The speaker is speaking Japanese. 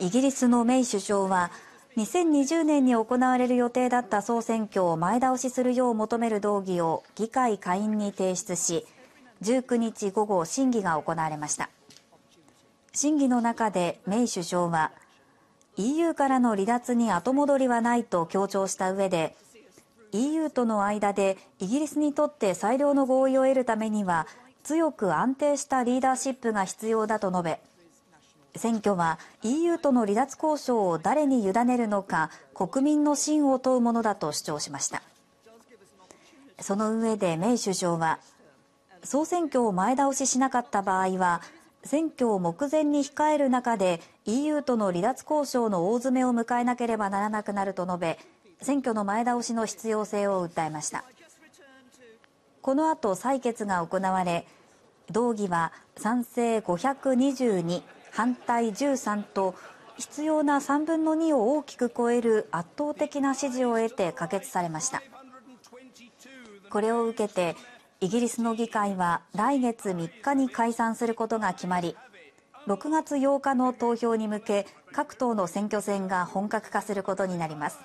イギリスのメイ首相は2020年に行われる予定だった総選挙を前倒しするよう求める動議を議会下院に提出し19日午後審議が行われました審議の中でメイ首相は EU からの離脱に後戻りはないと強調した上で EU との間でイギリスにとって最良の合意を得るためには強く安定したリーダーシップが必要だと述べ選挙は ＥＵ との離脱交渉を誰に委ねるのか国民の信を問うものだと主張しましたその上でメイ首相は総選挙を前倒ししなかった場合は選挙を目前に控える中で EU との離脱交渉の大詰めを迎えなければならなくなると述べ選挙の前倒しの必要性を訴えましたこの後採決が行われ動議は賛成522反対13と必要な3分の2を大きく超える圧倒的な支持を得て可決されましたこれを受けてイギリスの議会は来月3日に解散することが決まり6月8日の投票に向け各党の選挙戦が本格化することになります